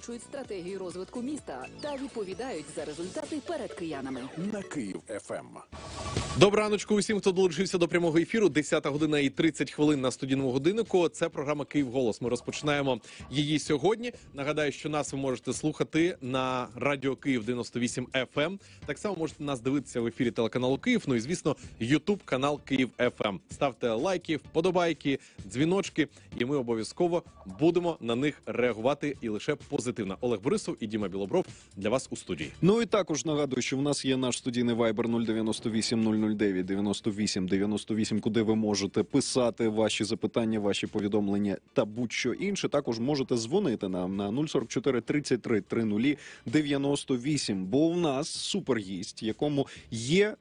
озвучують стратегію розвитку міста та відповідають за результати перед киянами на Київ ФМ. Добраночку усім, хто долучився до прямого ефіру. 10 година і 30 хвилин на студійному годиннику. Це програма Київ Голос. Ми розпочинаємо її сьогодні. Нагадаю, що нас ви можете слухати на радіо Київ 98 FM. Ем. Так само можете нас дивитися в ефірі телеканалу Київ. Ну і звісно, Ютуб канал Київ FM. Ем». Ставте лайки, вподобайки, дзвіночки, і ми обов'язково будемо на них реагувати і лише позитивно. Олег Борисов і Діма Білобров для вас у студії. Ну і також нагадую, що в нас є наш студійний вайбер 098 00 009 98 98, куди ви можете писати ваші запитання, ваші повідомлення та будь-що інше. Також можете дзвонити нам на 044 33 30 98, Бо в нас супергість, якому є.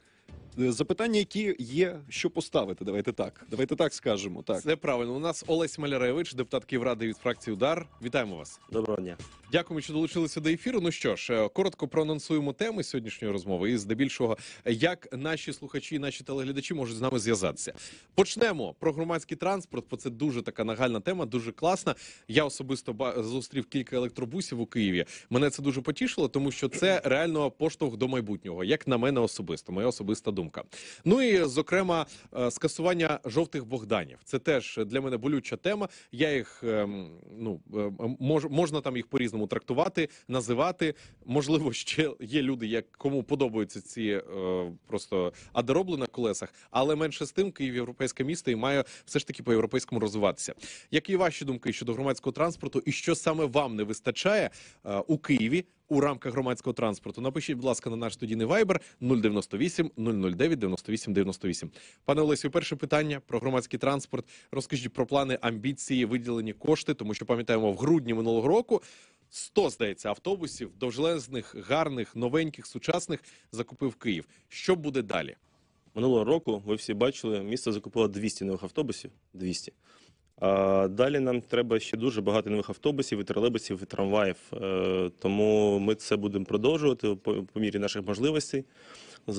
Е, запитання, які є, що поставити. Давайте так. Давайте так скажемо. Так, Це правильно. У нас Олесь Маляревич, депутат Київради від фракції Удар. Вітаємо вас. Доброго дня. Дякуємо, що долучилися до ефіру. Ну що ж, е, коротко проанонсуємо теми сьогоднішньої розмови, і здебільшого, як наші слухачі, наші телеглядачі можуть з нами зв'язатися. Почнемо про громадський транспорт, бо це дуже така нагальна тема, дуже класна. Я особисто зустрів кілька електробусів у Києві. Мене це дуже потішило, тому що це реально поштовх до майбутнього, як на мене особисто, моя особиста думка думка. Ну і зокрема, е, скасування жовтих богданів. Це теж для мене болюча тема. Я їх ем, ну ем, ем, мож, можна там їх по різному трактувати, називати. Можливо, ще є люди, як кому подобаються ці е, просто адеробли на колесах, але менше з тим, Київ європейське місто і має все ж таки по європейському розвиватися. Які ваші думки щодо громадського транспорту і що саме вам не вистачає е, у Києві? у рамках громадського транспорту. Напишіть, будь ласка, на наш студійний вайбер 098 009 98 98. Пане Олесю, перше питання про громадський транспорт. Розкажіть про плани, амбіції, виділені кошти, тому що пам'ятаємо в грудні минулого року. 100, здається, автобусів довжелезних, гарних, новеньких, сучасних закупив Київ. Що буде далі? Минулого року ви всі бачили, місто закупило 200 нових автобусів. 200. Далі нам треба ще дуже багато нових автобусів, і тролейбусів, і трамваїв. Е, тому ми це будемо продовжувати по мірі наших можливостей,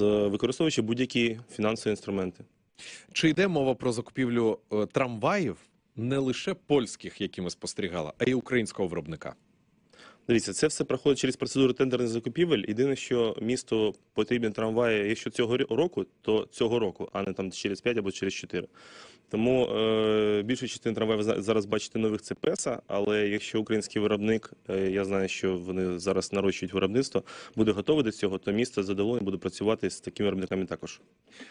використовуючи будь-які фінансові інструменти. Чи йде мова про закупівлю е, трамваїв не лише польських, які ми спостерігали, а й українського виробника? Дивіться, це все проходить через процедуру тендерних закупівель. Єдине, що місту потрібен трамвай, якщо цього року, то цього року, а не там через 5 або через 4. Тому е, більшу частину трамваїв зараз бачите нових це песа. Але якщо український виробник, е, я знаю, що вони зараз нарощують виробництво, буде готовий до цього, то місто задоволено буде працювати з такими виробниками також.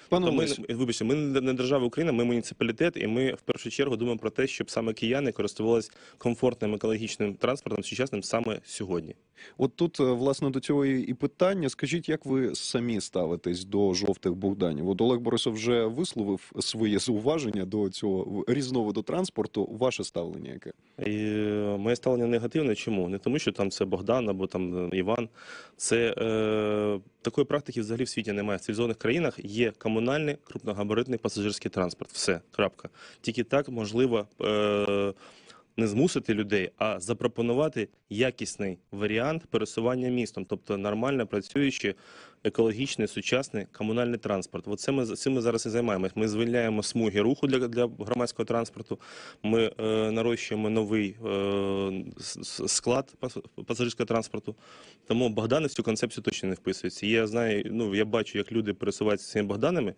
Пане тобто ми е, вибачте, ми не держава Україна, ми муніципалітет, і ми в першу чергу думаємо про те, щоб саме кияни користувалися комфортним екологічним транспортом сучасним саме сьогодні. От тут е, власне до цього і питання. Скажіть, як ви самі ставитесь до жовтих богданів? От Олег Борисов вже висловив своє зауваження до цього різновиду транспорту. Ваше ставлення яке? І е, Моє ставлення негативне. Чому не тому, що там це Богдан або там е, Іван? Це е, такої практики взагалі в світі немає. В цивілізованих країнах є комунальний крупногабаритний пасажирський транспорт. Все крапка. Тільки так можливо. Е, не змусити людей, а запропонувати якісний варіант пересування містом, тобто нормально працюючи екологічний сучасний комунальний транспорт. Оце ми цим ми зараз і займаємось. Ми звільняємо смуги руху для для громадського транспорту. Ми е, нарощуємо новий е, склад пасажирського транспорту. Тому Богдани в цю концепцію точно не вписується. Я знаю, ну я бачу, як люди пересуваються цими Богданами.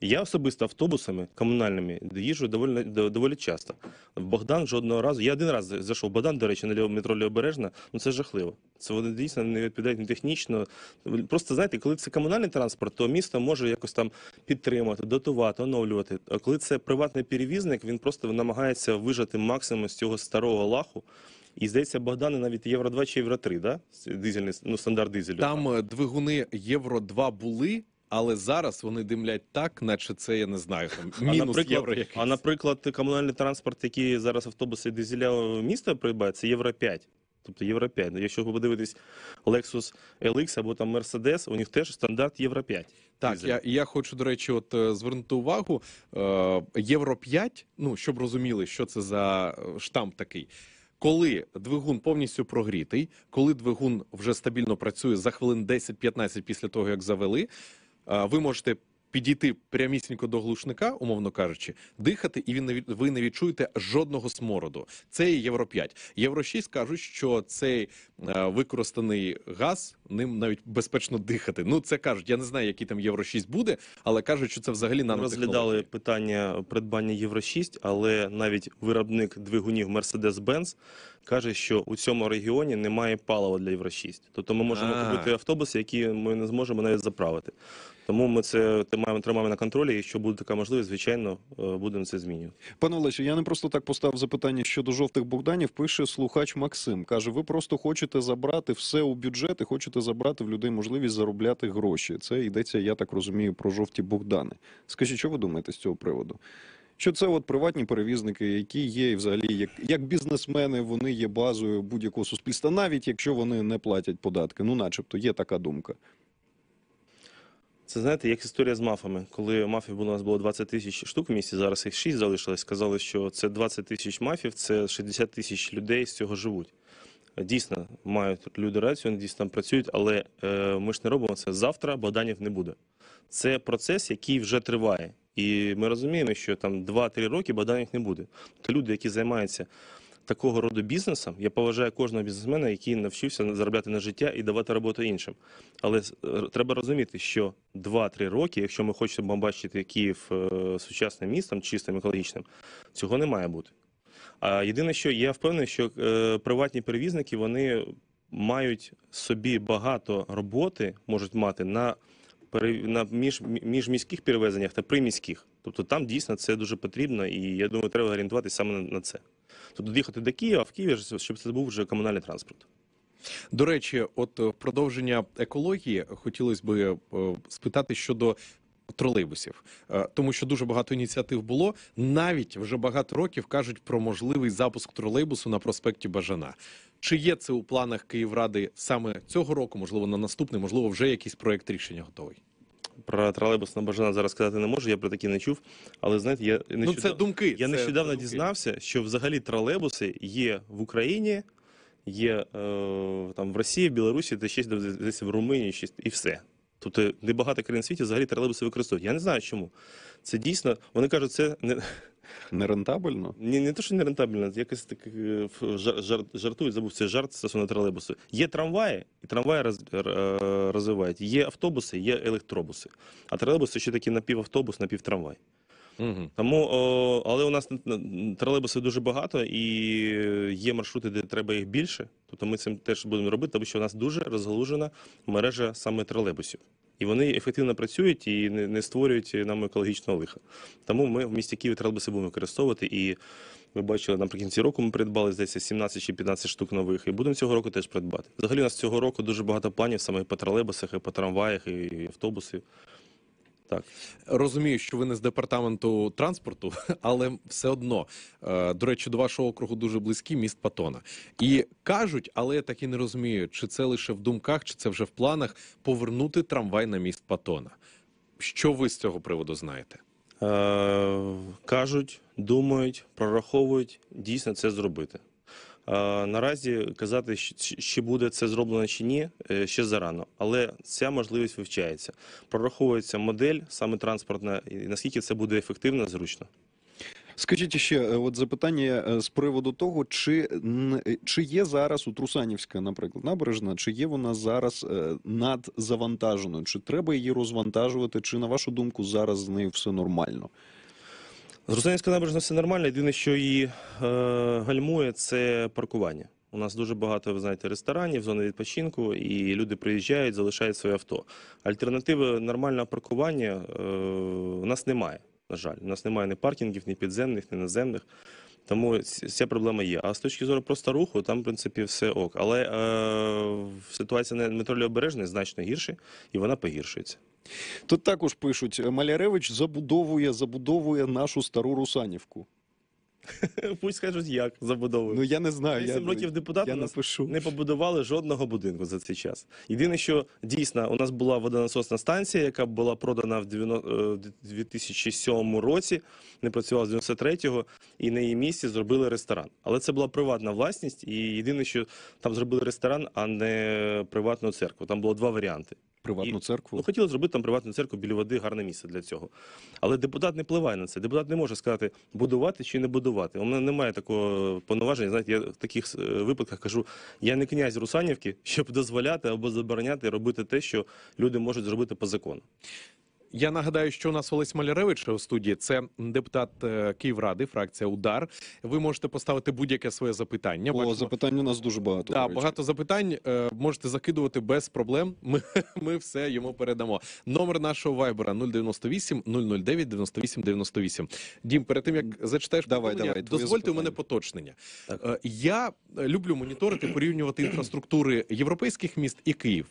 Я особисто автобусами комунальними їжджу доволі доволі часто. В Богдан жодного разу. Я один раз зайшов в Богдан, до речі, на метро Лівобережна, ну це жахливо. Це вони дійсно не відповідають технічно. Просто знаєте, коли це комунальний транспорт, то місто може якось там підтримати, дотувати, оновлювати. А коли це приватний перевізник, він просто намагається вижати максимум з цього старого лаху. І здається, Богдани навіть євро 2 чи євро 3, да? Дизельний ну стандарт дизелю. Там е, двигуни євро 2 були. Але зараз вони димлять так, наче це я не знаю. Там мінус а, євро якийсь. А наприклад, комунальний транспорт, який зараз автобуси дизеля міста прибає, це євро 5 тобто Євро 5. Ну, якщо ви подивитесь Lexus LX або там Mercedes, у них теж стандарт Євро 5. Так, я я хочу, до речі, от е, звернути увагу. Е, Євро 5, ну щоб розуміли, що це за е, штамп такий. Коли двигун повністю прогрітий, коли двигун вже стабільно працює за хвилин 10-15 після того, як завели, ви можете підійти прямісінько до глушника, умовно кажучи, дихати, і він не ви не відчуєте жодного смороду. Це є євро 5. Євро 6 кажуть, що цей е, використаний газ ним навіть безпечно дихати. Ну це кажуть. Я не знаю, який там євро 6 буде, але кажуть, що це взагалі на розглядали питання придбання євро 6 але навіть виробник двигунів Mercedes-Benz каже, що у цьому регіоні немає палива для Євро 6. Тобто ми можемо А. купити автобуси, які ми не зможемо навіть заправити. Тому ми це тримаємо, тримаємо на контролі. І якщо буде така можливість, звичайно, е, будемо це змінювати. Пане Олеже, я не просто так поставив запитання щодо жовтих Богданів. Пише слухач Максим. Каже, ви просто хочете забрати все у бюджет і хочете забрати в людей можливість заробляти гроші. Це йдеться, я так розумію, про жовті Богдани. Скажіть, що ви думаєте з цього приводу? що це от приватні перевізники, які є і взагалі як як бізнесмени, вони є базою будь-якого суспільства, навіть якщо вони не платять податки. Ну, начебто, є така думка. Це знаєте, як історія з мафами. Коли мафів у нас було 20 тисяч штук в місті, зараз їх 6 залишилось. Сказали, що це 20 тисяч мафів, це 60 тисяч людей з цього живуть. Дійсно, мають люди рацію, вони дійсно там працюють, але е, ми ж не робимо це завтра, Богданів не буде. Це процес, який вже триває. І ми розуміємо, що там 2-3 роки бодай їх не буде. То тобто люди, які займаються такого роду бізнесом, я поважаю кожного бізнесмена, який навчився заробляти на життя і давати роботу іншим. Але е, треба розуміти, що 2-3 роки, якщо ми хочемо бачити Київ е, сучасним містом, чистим екологічним, цього не має бути. А єдине, що я впевнений, що е, приватні перевізники вони мають собі багато роботи, можуть мати на на між, міжміських перевезеннях та приміських. Тобто там дійсно це дуже потрібно, і я думаю, треба орієнтуватися саме на це. Тобто доїхати до Києва, в Києві щоб це був вже комунальний транспорт. До речі, от е, продовження екології хотілося б е, спитати щодо тролейбусів, е, тому що дуже багато ініціатив було. Навіть вже багато років кажуть про можливий запуск тролейбусу на проспекті Бажана. Чи є це у планах Київради саме цього року? Можливо, на наступний, можливо, вже якийсь проект рішення готовий. Про тролейбус на Бажана зараз сказати не можу, я про такі не чув. Але знаєте, я нещодавно, ну, це думки. Я нещодавно це дізнався, що взагалі тролейбуси є в Україні, є е, там в Росії, в Білорусі, та ще десь в Румунії, і все. Тобто небагато країн в світі взагалі тролейбуси використовують. Я не знаю чому. Це дійсно, вони кажуть, це не нерентабельно? Ні, не те, що нерентабельно, якось так е, жартують, забув це жарт стосовно тролейбусу. Є трамваї, і трамваї роз, е, розвивають. Є автобуси, є електробуси. А тролейбуси ще такі напівавтобус, напівтрамвай. Угу. Тому о, але у нас тролейбусів дуже багато і є маршрути, де треба їх більше. Тобто ми цим теж будемо робити, тому що у нас дуже розгалужена мережа саме тролейбусів. І вони ефективно працюють і не, не створюють нам екологічного лиха. Тому ми в місті Києві тролейбуси будемо використовувати. І ви бачили, наприкінці року ми придбали здається 17 чи 15 штук нових. І будемо цього року теж придбати. Взагалі у нас цього року дуже багато планів саме по тролейбусах, і по трамваях, і автобусах. Так розумію, що ви не з департаменту транспорту, але все одно е, до речі, до вашого округу дуже близькі міст Патона і кажуть, але я так і не розумію, чи це лише в думках, чи це вже в планах повернути трамвай на міст Патона. Що ви з цього приводу знаєте? Е, Кажуть, думають, прораховують дійсно це зробити. Наразі казати, чи буде це зроблено чи ні, е, ще зарано, але ця можливість вивчається. Прораховується модель саме транспортна, і наскільки це буде ефективно, зручно. Скажіть ще е, от запитання е, з приводу того, чи чи є зараз у Трусанівська, наприклад, набережна, чи є вона зараз надзавантаженою, чи треба її розвантажувати, чи на вашу думку зараз з нею все нормально? З Русанівська набережна все нормально. Єдине, що її е, гальмує, це паркування. У нас дуже багато, ви знаєте, ресторанів, зони відпочинку, і люди приїжджають, залишають своє авто. Альтернативи нормального паркування е, у нас немає. На жаль, у нас немає ні паркінгів, ні підземних, ні наземних. Тому ця проблема є. А з точки зору просто руху, там в принципі все ок. Але е, ситуація на метролі обережної значно гірше і вона погіршується. Тут також пишуть: «Е, Маляревич забудовує, забудовує нашу стару Русанівку. Пусть скажуть, як забудовують. Ну я не знаю. 8 я, років депутата я напишу. не побудували жодного будинку за цей час. Єдине, що дійсно у нас була водонасосна станція, яка була продана в 2007 е, році, не працювала з 93-го, і на її місці зробили ресторан. Але це була приватна власність, і єдине, що там зробили ресторан, а не приватну церкву. Там було два варіанти приватну і, церкву. Ну хотіли зробити там приватну церкву біля води, гарне місце для цього. Але депутат не впливає на це. Депутат не може сказати, будувати чи не будувати. У мене немає такого повноваження. Знаєте, я в таких е, випадках кажу: я не князь Русанівки, щоб дозволяти або забороняти робити те, що люди можуть зробити по закону. Я нагадаю, що у нас Олесь Маляревич у студії це депутат е, Київради, фракція Удар. Ви можете поставити будь-яке своє запитання. Бо запитань у нас дуже багато. да, багато запитань е, можете закидувати без проблем. Ми ми все йому передамо. Номер нашого вайбера 098 009 98 98. Дім, перед тим як зачитаєш, давай, давай, дозвольте у мене поточнення. Так. Е, я люблю моніторити, порівнювати інфраструктури європейських міст і Київ.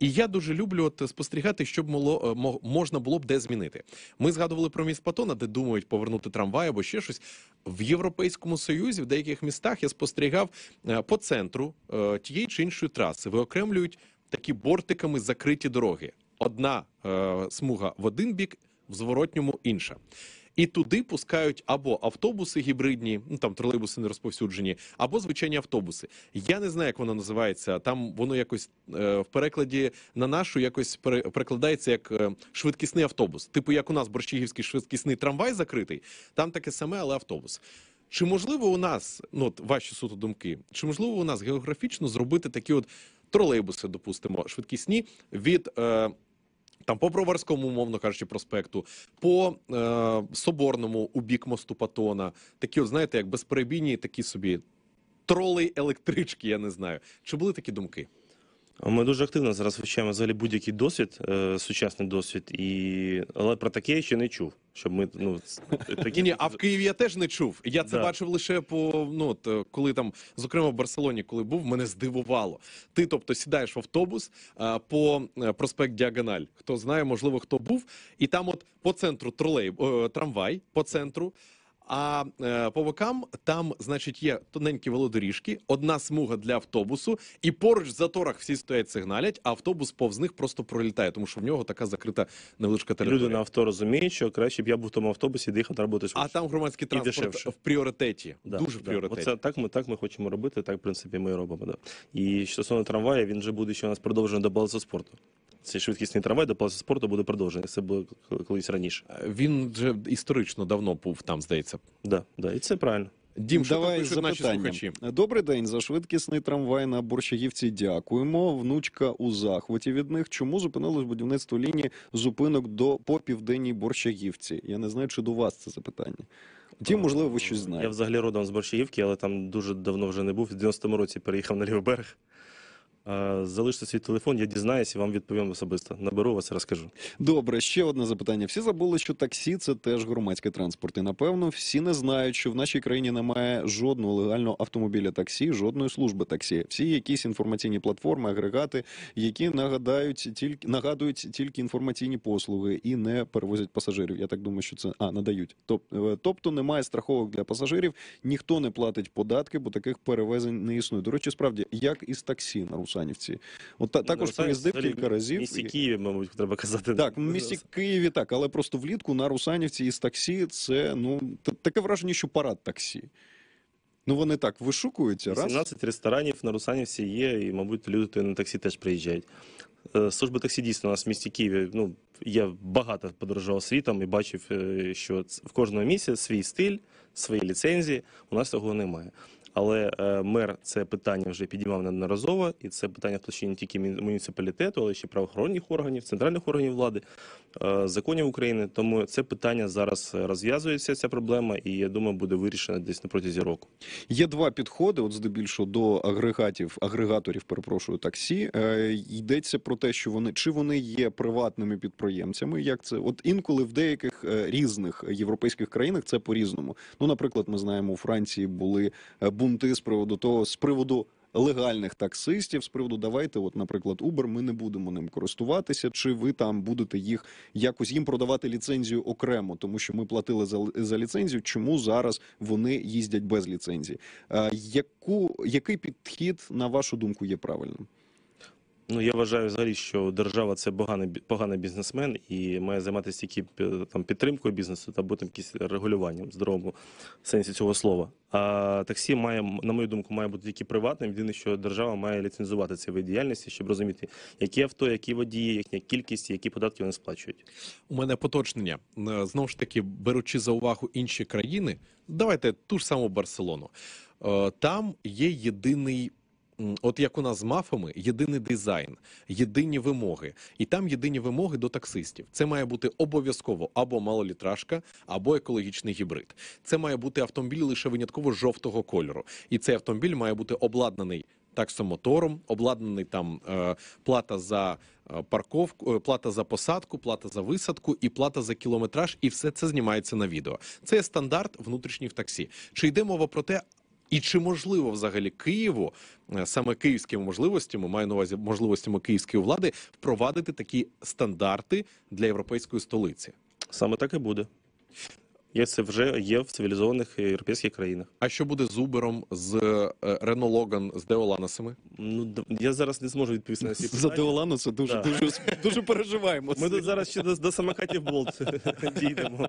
І я дуже люблю от спостерігати, щоб могло можна було б де змінити. Ми згадували про міст Патона, де думають повернути трамвай або ще щось. В Європейському Союзі в деяких містах я спостерігав е, по центру е, тієї чи іншої траси виокремлюють такі бортиками закриті дороги. Одна е, смуга в один бік, в зворотньому інша і туди пускають або автобуси гібридні, ну там тролейбуси не розповсюджені, або звичайні автобуси. Я не знаю, як воно називається. Там воно якось е, в перекладі на нашу якось перекладається як е, швидкісний автобус. Типу, як у нас борщігівський швидкісний трамвай закритий, там таке саме, але автобус. Чи можливо у нас, ну от ваші суто думки, чи можливо у нас географічно зробити такі от тролейбуси, допустимо, швидкісні від е, там по Броварському, умовно кажучи, проспекту, по е, Соборному у бік мосту Патона. Такі, от знаєте, як безперебійні, такі собі тролей електрички, я не знаю. Чи були такі думки? Ми дуже активно зараз вивчаємо взагалі будь-який досвід, е, сучасний досвід, і але про таке я ще не чув. Щоб ми ну такі ні, а в Києві я теж не чув. Я це да. бачив лише по ну от, е, коли там, зокрема в Барселоні, коли був, мене здивувало. Ти, тобто, сідаєш в автобус а, е, по проспект Діагональ. Хто знає, можливо, хто був, і там, от по центру тролей о, трамвай, по центру. А е, по бокам там, значить, є тоненькі велодоріжки, одна смуга для автобусу, і поруч в заторах всі стоять, сигналять, а автобус повз них просто пролітає, тому що в нього така закрита невеличка територія. Люди на авто розуміють, що краще б я був в тому автобусі, доїхав на А там громадський транспорт в пріоритеті. Да, Дуже в да. Оце так ми так ми хочемо робити. Так в принципі ми і робимо. Да. І стосовно трамваю, він вже буде ще у нас продовжений до балансу спорту цей швидкісний трамвай до палацу спорту буде продовжений. Це було колись раніше. Е, він вже історично давно був там, здається. Да, да, і це правильно. Дім, Давай що наші Добрий день за швидкісний трамвай на Борщагівці. Дякуємо. Внучка у захваті від них. Чому зупинилось будівництво лінії зупинок до по південній Борщагівці? Я не знаю, чи до вас це запитання. Втім, е, можливо, ви щось знаєте. Я взагалі родом з Борщагівки, але там дуже давно вже не був. В 90-му році переїхав на лівий берег. Залиште свій телефон, я дізнаюся, вам відповім особисто. Наберу вас, розкажу. Добре, ще одне запитання. Всі забули, що таксі це теж громадський транспорт. І напевно, всі не знають, що в нашій країні немає жодного легального автомобіля таксі, жодної служби таксі. Всі якісь інформаційні платформи, агрегати, які нагадають тільки нагадують тільки інформаційні послуги і не перевозять пасажирів. Я так думаю, що це а надають. Е, тобто немає страховок для пасажирів, ніхто не платить податки, бо таких перевезень не існує. До речі, справді як із таксі на Сусанівці. От та, також ну, приїздив столі, кілька разів. Місті Києві, мабуть, треба казати. Так, в місті Києві так, але просто влітку на Русанівці із таксі це ну таке враження, що парад таксі. Ну, вони так вишукуються. 17 раз. ресторанів на Русанівці є, і, мабуть, люди на таксі теж приїжджають. Е, Служба таксі дійсно у нас в місті Києві. Ну, я багато подорожував світом і бачив, е, що в кожного місця свій стиль, свої ліцензії. У нас цього немає. Але е, мер це питання вже підіймав неодноразово, і це питання в тільки муніципалітету, але ще правоохоронних органів, центральних органів влади, е, законів України. Тому це питання зараз е, розв'язується. Ця проблема, і я думаю, буде вирішена десь на протязі року. Є два підходи. От здебільшого до агрегатів, агрегаторів, перепрошую, таксі йдеться про те, що вони чи вони є приватними підприємцями. Як це от інколи в деяких різних європейських країнах це по різному. Ну, наприклад, ми знаємо, у Франції були бунти з приводу того, з приводу. Легальних таксистів з приводу давайте, от, наприклад, Uber, ми не будемо ним користуватися, чи ви там будете їх якось їм продавати ліцензію окремо, тому що ми платили за за ліцензію. Чому зараз вони їздять без ліцензії? Е, яку який підхід на вашу думку є правильним? Ну, я вважаю взагалі, що держава це поганий поганий бізнесмен і має займатися тільки е, там підтримкою бізнесу та бути якісь регулюванням здоровому сенсі цього слова. А таксі має, на мою думку, має бути тільки приватним. Єдине, що держава має ліцензувати цей вид діяльності, щоб розуміти, які авто, які водії, їхня кількість, які податки вони сплачують. У мене поточнення е, знову ж таки беручи за увагу інші країни, давайте ту ж саму Барселону. Е, там є єдиний от як у нас з мафами, єдиний дизайн, єдині вимоги, і там єдині вимоги до таксистів. Це має бути обов'язково або малолітражка, або екологічний гібрид. Це має бути автомобіль лише винятково жовтого кольору, і цей автомобіль має бути обладнаний таксомотором, обладнаний там е, плата за е, парковку, е, плата за посадку, плата за висадку і плата за кілометраж, і все це знімається на відео. Це стандарт внутрішній в таксі. Чи йде мова про те, і чи можливо взагалі Києву е, саме київськими можливостями маю на увазі можливостями київської влади впровадити такі стандарти для європейської столиці? Саме так і буде як це вже є в цивілізованих європейських країнах. А що буде з убером з е, Рено Логан з Деоланосами? Ну я зараз не зможу відповісти на ці питання. за Деоланоса. Дуже да. дуже дуже переживаємо. Ми тут зараз ще до, до самокатів болт дійдемо.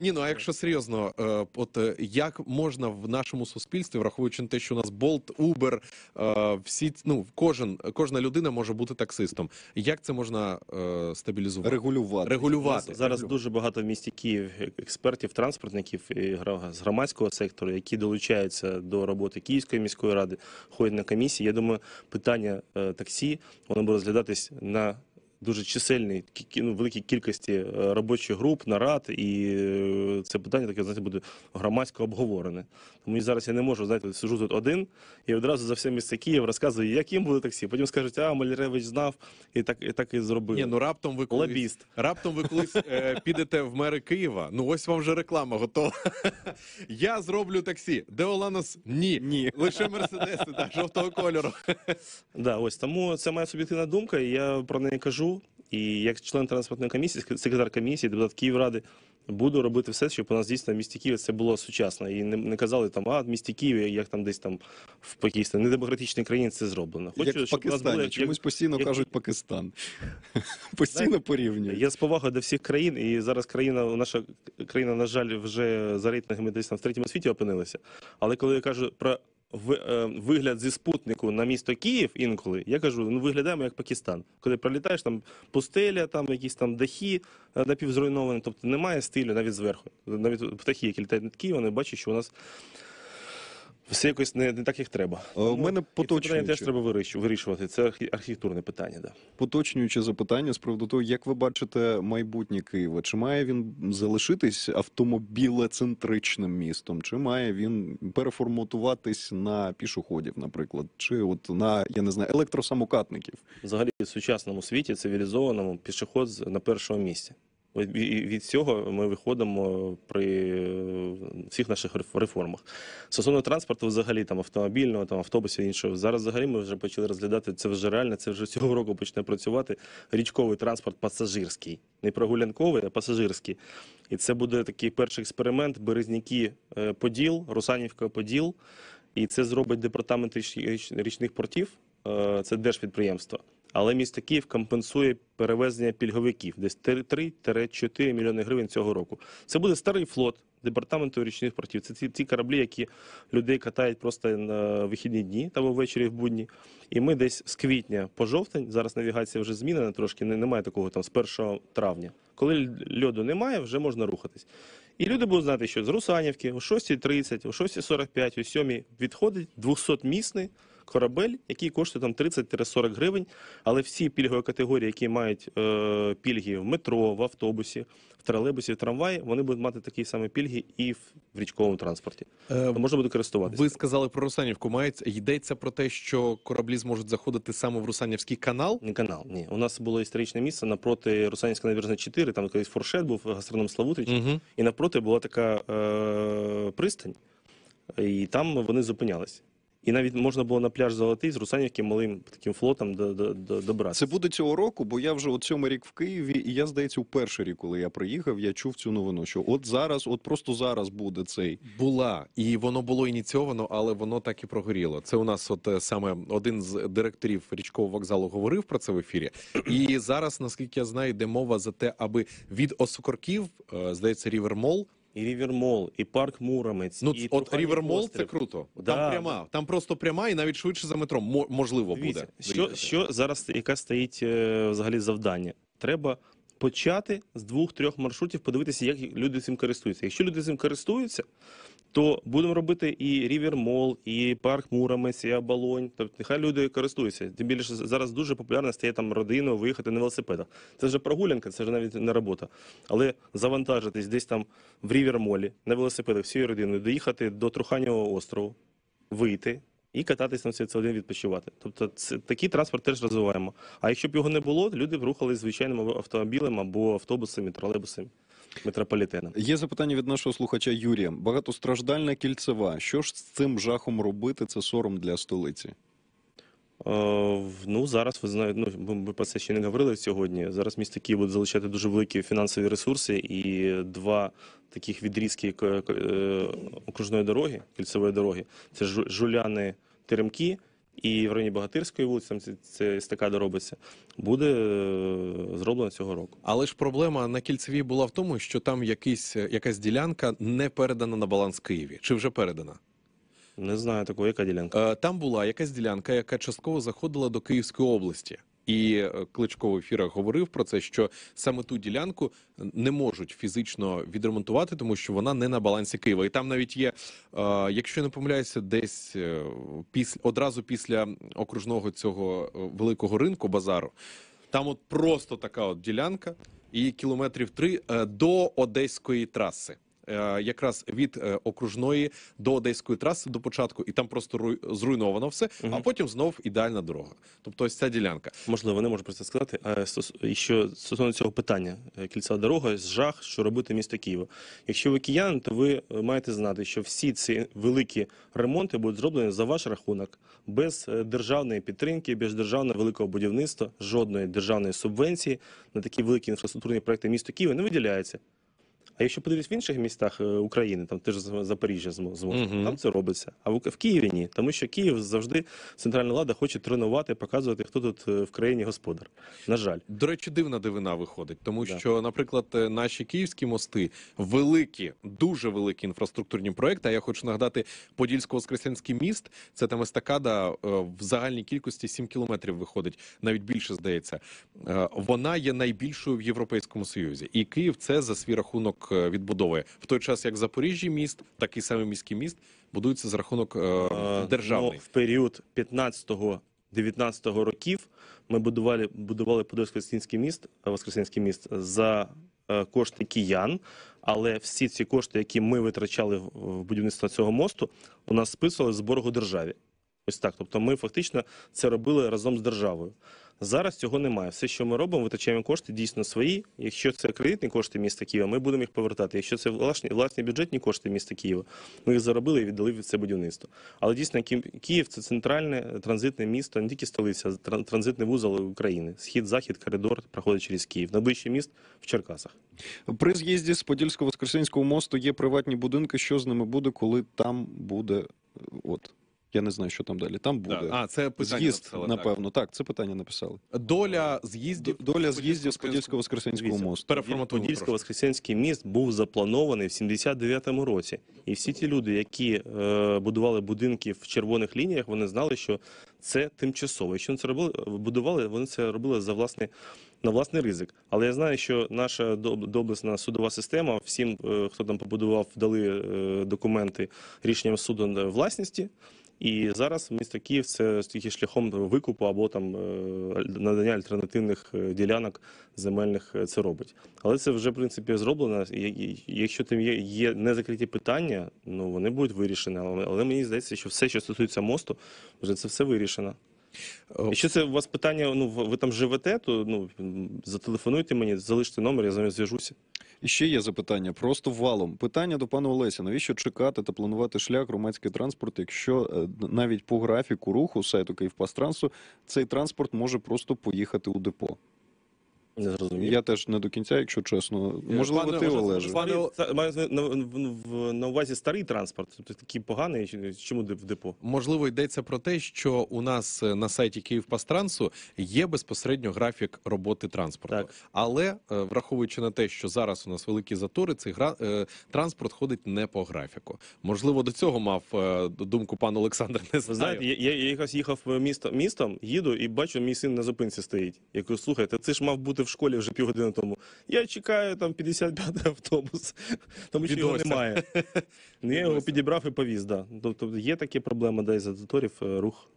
Ні, ну а якщо серйозно, е, от е, як можна в нашому суспільстві, враховуючи на те, що у нас болт, убер всі ну кожен кожна людина може бути таксистом. Як це можна стабілізувати? Регулювати регулювати зараз. Регулювати. Дуже багато в місті Київ експертів суб'єктів транспортників і з громадського сектору, які долучаються до роботи Київської міської ради, ходять на комісії. Я думаю, питання е, таксі воно буде розглядатись на дуже чисельні ну, великій кількості е, робочих груп, нарад, і е, це питання таке знаєте, буде громадсько обговорене. Тому зараз я не можу знаєте, сижу тут один і одразу за все місце Київ розказую, яким буде таксі. Потім скажуть, а Маляревич знав і так і так і зробив. Ні, ну раптом ви колись, Раптом ви колись е, підете в мери Києва. Ну ось вам вже реклама готова. Я зроблю таксі. Де Оланос? Ні. Ні. Лише мерседеси так жовтого кольору. Да, ось тому це моя суб'єктивна думка, і я про неї кажу. І як член транспортної комісії, секретар комісії, депутат Київради, буду робити все, щоб у нас дійсно в місті Києві це було сучасно. І не, не казали там, а в місті Києві, як там десь там в Пакистані. Недемократичній країні це зроблено. Хочу, як в Пакистані. Нас було, як, Чомусь постійно як... кажуть Пакистан. Постійно порівнюють. Я з повагою до всіх країн, і зараз країна, наша країна, на жаль, вже за рейтингами десь там в третьому світі опинилася. Але коли я кажу про Е, вигляд зі спутнику на місто Київ інколи, я кажу, ну виглядаємо як Пакистан. Коли пролітаєш, там пустеля, там якісь там дахи е, напівзруйновані, тобто немає стилю навіть зверху. Навіть птахи, які літають над Києвом, вони бачать, що у нас все якось не, не так, як треба. Е, У мене поточнююче. теж треба вирішувати. Це архітектурне питання. Да. Поточнююче запитання з приводу того, як ви бачите майбутнє Києва, чи має він залишитись автомобілецентричним містом, чи має він переформатуватись на пішоходів, наприклад, чи от на я не знаю електросамокатників? Взагалі в сучасному світі цивілізованому пішоход на першому місці. І від цього ми виходимо при е, всіх наших реформах. Стосовно транспорту, взагалі там автомобільного, там автобусів, іншого. Зараз взагалі ми вже почали розглядати це вже реально. Це вже цього року почне працювати. Річковий транспорт пасажирський, не прогулянковий, а пасажирський. І це буде такий перший експеримент: Березняки е, Поділ, Русанівка Поділ. І це зробить департамент річ річних портів. Е, це держпідприємство. Але місто Київ компенсує перевезення пільговиків десь 3-4 мільйони гривень цього року. Це буде старий флот департаменту річних портів. Це ті, ті кораблі, які людей катають просто на вихідні дні та ввечері в будні. І ми десь з квітня по жовтень. Зараз навігація вже змінена трошки. Немає такого там з 1 травня. Коли льоду немає, вже можна рухатись. І люди будуть знати, що з Русанівки о 6.30, о 6.45, о 7.00 відходить 200-місний корабель, який коштує там 30-40 гривень. Але всі пільгові категорії, які мають е, пільги в метро, в автобусі, в тролейбусі, в трамваї, вони будуть мати такі самі пільги і в, в річковому транспорті. Е, Можна буде користуватися. Ви сказали про Русанівку. Мається йдеться про те, що кораблі зможуть заходити саме в Русанівський канал? Не канал, ні. У нас було історичне місце напроти Русанівська набережна 4, там колись форшет був гастроном Славутрич, угу. і напроти була така е, пристань. І там вони зупинялись і навіть можна було на пляж золотий з Русанівським малим таким флотом до, до, добратися. Це буде цього року, бо я вже от сьомий рік в Києві, і я здається, у перший рік, коли я приїхав, я чув цю новину. Що от зараз, от просто зараз буде цей була, і воно було ініційовано, але воно так і прогоріло. Це у нас, от е, саме один з директорів річкового вокзалу говорив про це в ефірі. І зараз, наскільки я знаю, йде мова за те, аби від осокорків е, здається, рівермол і Рівермол, і парк Муромець. Ну і от Рівермол це круто. Да. Там пряма, там просто пряма, і навіть швидше за метро можливо Дивіться, буде. Що що зараз яке стоїть е, взагалі завдання? Треба почати з двох-трьох маршрутів, подивитися, як люди цим користуються. Якщо люди цим користуються то будемо робити і рівермол, і парк Муромець, і оболонь. Тобто, нехай люди користуються. Тим більше зараз дуже популярно стає там родину виїхати на велосипедах. Це вже прогулянка, це вже навіть не робота. Але завантажитись десь там в рівермолі на велосипедах всією родиною, доїхати до Труханівого острову, вийти. І кататись на цей цілий день відпочивати. Тобто, це такий транспорт теж розвиваємо. А якщо б його не було, люди б рухались звичайними автомобілем або автобусами, тролейбусами метрополітеном. Є запитання від нашого слухача Юрія. Багатостраждальна кільцева. Що ж з цим жахом робити? Це сором для столиці. Е, ну зараз ви знаєте, ну ми про це ще не говорили сьогодні. Зараз місто Київ буде залучати дуже великі фінансові ресурси, і два таких відрізки е, е, окружної дороги, кільцевої дороги це жуляни теремки і в районі Богатирської вулиці, там ця естакада робиться, буде е, зроблено цього року. Але ж проблема на кільцевій була в тому, що там якийсь, е, якась ділянка не передана на баланс Києві. Чи вже передана? Не знаю такої, яка ділянка. Е, там була якась ділянка, яка частково заходила до Київської області. І е, кличко в ефірах говорив про це, що саме ту ділянку не можуть фізично відремонтувати, тому що вона не на балансі Києва. І там навіть є, е, якщо не помиляюся, десь е, після одразу після окружного цього великого ринку базару. Там от просто така от ділянка, і кілометрів три до одеської траси. Е, якраз від е, окружної до Одеської траси до початку, і там просто зруйновано все, угу. а потім знов ідеальна дорога. Тобто, ось ця ділянка. Можливо, не можу про це сказати. А що стосовно цього питання е, кільця дорога, жах, що робити місто Києва. Якщо ви киян, то ви маєте знати, що всі ці великі ремонти будуть зроблені за ваш рахунок без державної підтримки, без державного великого будівництва, жодної державної субвенції на такі великі інфраструктурні проекти міста Києва не виділяється. А якщо подивитись в інших містах е, України, там теж Запоріжжя зможе, угу. там це робиться. А в, в Києві ні, тому що Київ завжди центральна влада хоче тренувати, показувати, хто тут е, в країні господар. На жаль, до речі, дивна дивина виходить, тому да. що, наприклад, е, наші київські мости великі, дуже великі інфраструктурні проекти. А я хочу нагадати Подільсько-Воскресенський міст. Це там естакада в загальній кількості 7 кілометрів виходить, навіть більше здається. Вона є найбільшою в Європейському Союзі, і Київ це за свій рахунок. Е, Відбудовує в той час, як Запоріжжі міст, так і саме міський міст будується за рахунок е, державний ну, в період 15-19 років. Ми будували будували Подольсько-Воскресінський міст, е, Воскресенський міст за е, кошти киян. Але всі ці кошти, які ми витрачали в будівництво цього мосту, у нас списували з боргу державі. Ось так, тобто ми фактично це робили разом з державою. Зараз цього немає. Все, що ми робимо, витрачаємо кошти дійсно свої. Якщо це кредитні кошти міста Києва, ми будемо їх повертати. Якщо це власні власні бюджетні кошти міста Києва, ми їх заробили і віддали від це будівництво. Але дійсно Київ це центральне транзитне місто, не тільки столиця, а транзитний вузол України. Схід, захід, коридор проходить через Київ. Найближче міст в Черкасах. При з'їзді з Подільського воскресенського мосту є приватні будинки. Що з ними буде, коли там буде е, от. Я не знаю, що там далі. Там буде а це питання з'їзд, написали, напевно. Так. так, це питання написали. Доля з'їздів доля з'їздів з подільського воскресенського мосту. Переформатуємо. подільсько воскресенський міст був запланований в 79-му році, і всі ті люди, які е, будували будинки в червоних лініях, вони знали, що це тимчасово. Що вони це робили? Будували вони це робили за власне на власний ризик. Але я знаю, що наша доблесна судова система всім, е, хто там побудував, дали е, документи рішенням суду власності. І зараз місто Київ це тільки шляхом викупу або там е, надання альтернативних е, ділянок земельних е, це робить. Але це вже в принципі зроблено. Якщо там є є незакриті питання, ну вони будуть вирішені. Але мені здається, що все, що стосується мосту, вже це все вирішено. Е, якщо це у вас питання, ну ви там живете, то ну зателефонуйте мені, залиште номер, я з вами зв'яжуся. І ще є запитання просто валом. Питання до пана Олеся: навіщо чекати та планувати шлях громадський транспорт, якщо е, навіть по графіку руху сайту Київпастрансу цей транспорт може просто поїхати у депо? Не зрозумів. Я теж не до кінця, якщо чесно. Е, Можливо, ти Олеже. Пане, Маю на, в- на увазі старий транспорт, тобто такий поганий, чи- чому в депо? Можливо, йдеться про те, що у нас е, на сайті Київпастрансу є безпосередньо графік роботи транспорту. Так. Але е, враховуючи на те, що зараз у нас великі затори, цей гра... транспорт ходить не по графіку. Можливо, до цього мав думку пан Олександр. Не Ви знаю. знаєте, я, я, я якось їхав місто, містом, їду і бачу, мій син на зупинці стоїть. Я кажу, слухайте, це ж мав бути в школі вже півгодини тому. Я чекаю там 55-й автобус, тому що його немає. Я його підібрав і повіз. Да. Тобто є такі проблеми, де із аудиторів е, рух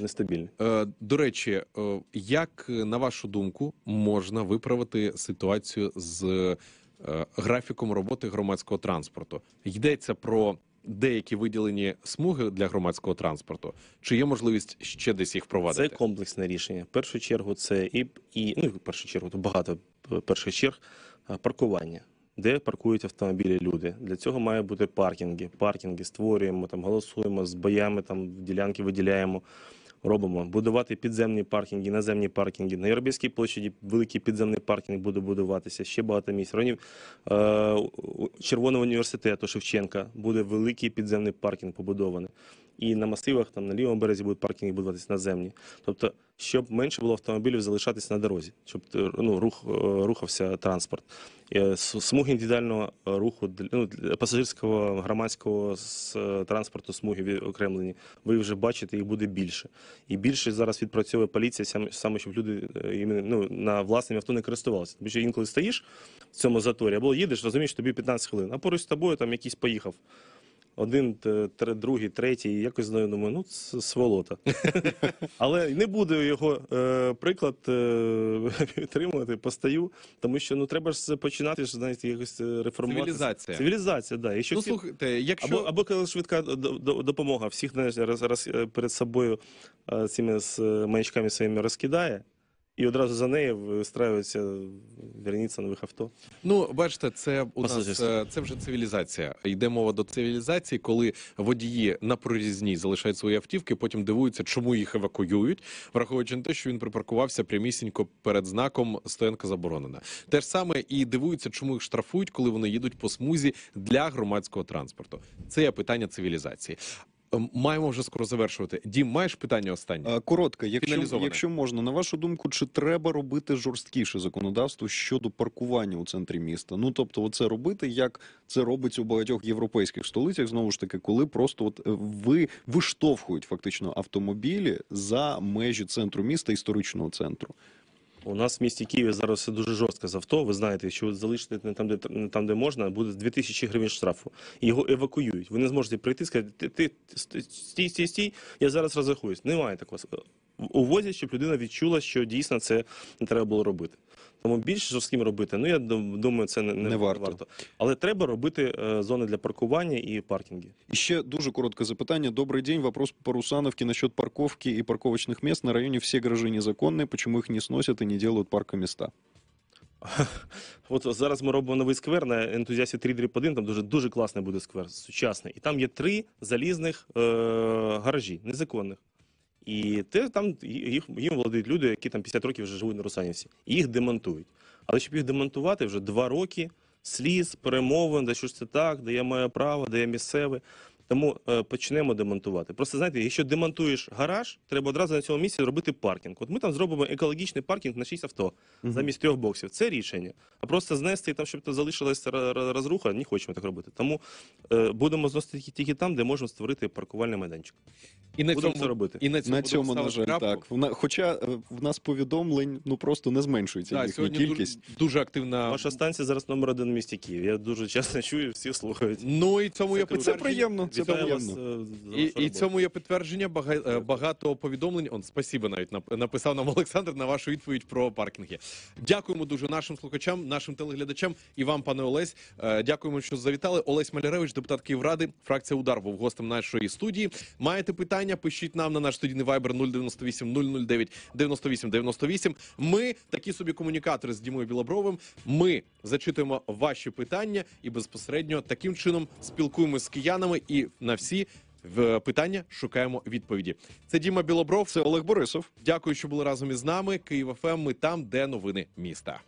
нестабільний. Е, до речі, е, як на вашу думку можна виправити ситуацію з графіком роботи громадського транспорту? Йдеться про деякі виділені смуги для громадського транспорту? Чи є можливість ще десь їх впровадити? Це комплексне рішення. В першу чергу це і і ну в першу чергу то багато е, перших черг е, паркування. Де паркують автомобілі люди? Для цього має бути паркінги. Паркінги створюємо там, голосуємо з боями там ділянки виділяємо робимо будувати підземні паркінги, наземні паркінги. На Європейській площаді. великий підземний паркінг буде будуватися. Ще багато місць. Ронів е, Червоного університету Шевченка буде великий підземний паркінг побудований і на масивах там на лівому березі будуть паркінги будуватися наземні. Тобто, щоб менше було автомобілів залишатися на дорозі, щоб е, ну, рух е, рухався транспорт. Е, смуги індивідуального руху ну, пасажирського громадського транспорту смуги окремлені. Ви вже бачите, їх буде більше. І більше зараз відпрацьовує поліція, саме щоб люди ну, на власному авто не користувалися. Тому що інколи стоїш в цьому заторі, або їдеш, розумієш, тобі 15 хвилин, а поруч з тобою там якийсь поїхав один, другий, третій, якось знаю, думаю, ну сволота. Але не буду його е, приклад е, підтримувати, постаю, тому що ну треба ж починати ж знаєте, якось е, реформувати. Цивілізація. Цивілізація, да. ну, слухайте, якщо... Або, або е, швидка допомога всіх раз, раз перед собою цими маячками своїми розкидає. І одразу за нею вистраюється верніться нових авто. Ну бачите, це у нас е, це вже цивілізація. Йде мова до цивілізації, коли водії на прорізні залишають свої автівки, потім дивуються, чому їх евакуюють, враховуючи на те, що він припаркувався прямісінько перед знаком стоянка заборонена. Те ж саме і дивуються, чому їх штрафують, коли вони їдуть по смузі для громадського транспорту. Це є питання цивілізації. Ем, маємо вже скоро завершувати. Дім, маєш питання останнє? Е, коротке, якщо якщо можна, на вашу думку, чи треба робити жорсткіше законодавство щодо паркування у центрі міста? Ну тобто, оце робити, як це робиться у багатьох європейських столицях, знову ж таки, коли просто от е, ви виштовхують фактично автомобілі за межі центру міста історичного центру. У нас в місті Києві зараз все дуже жорстко з авто. Ви знаєте, що залишити не там, де не там, де можна, буде 2000 гривень штрафу. Його евакуюють. Ви не зможете прийти, сказати, ти стій, стій, стій, я зараз розрахуюсь. Немає такого у возі, щоб людина відчула, що дійсно це не треба було робити. Тому більш жорстким робити. Ну я думаю, це не, не, не варто. варто. Але треба робити е, зони для паркування і паркінги. І ще дуже коротке запитання. Добрий день. Вопрос по Русановке насчет парковки і парковочних місць на районі. Всі гаражі незаконні. Чому їх не сносять і не роблять паркоміста? От зараз ми робимо новий сквер на ентузіасті 3-1, Там дуже дуже класний буде сквер, сучасний. І там є три залізних е- гаражі незаконних. І те там їх їм володіють люди, які там 50 років вже живуть на Русанівці. І їх демонтують. Але щоб їх демонтувати, вже два роки сліз, перемовин, де що ж це так, де я маю право, де я місцеве. Тому е, почнемо демонтувати. Просто знаєте, якщо демонтуєш гараж, треба одразу на цьому місці зробити паркінг. От ми там зробимо екологічний паркінг на 6 авто uh -huh. замість трьох боксів. Це рішення. А просто знести і там, щоб то залишилася розруха, не хочемо так робити. Тому е, будемо зносити тільки там, де можемо створити паркувальний майданчик. І на цьому це робити. і на цьому, на цьому на жаль, крапку. так Вона- хоча е, в нас повідомлень ну просто не зменшується Да, їхня кількість. дуже, дуже активна. Ваша станція зараз номер один в місті Київ. Я дуже часто чую, всі слухають. Ну і цьому Це є Це приємно, це приємно. Е, і, і цьому є підтвердження бага- е, багато повідомлень. Он спасіба навіть нап- написав нам Олександр на вашу відповідь про паркінги. Дякуємо дуже нашим слухачам, нашим телеглядачам і вам, пане Олесь. Дякуємо, що завітали. Олесь Маляревич, депутат Київради, фракція Удар був гостем нашої студії. Маєте питання? питання, пишіть нам на наш студійний Viber 098 009 98 98. Ми такі собі комунікатори з Дімою Білобровим. Ми зачитуємо ваші питання і безпосередньо таким чином спілкуємося з киянами і на всі. В е, питання шукаємо відповіді. Це Діма Білобров, це Олег Борисов. Дякую, що були разом із нами. Київ ФМ, ем. Ми там, де новини міста.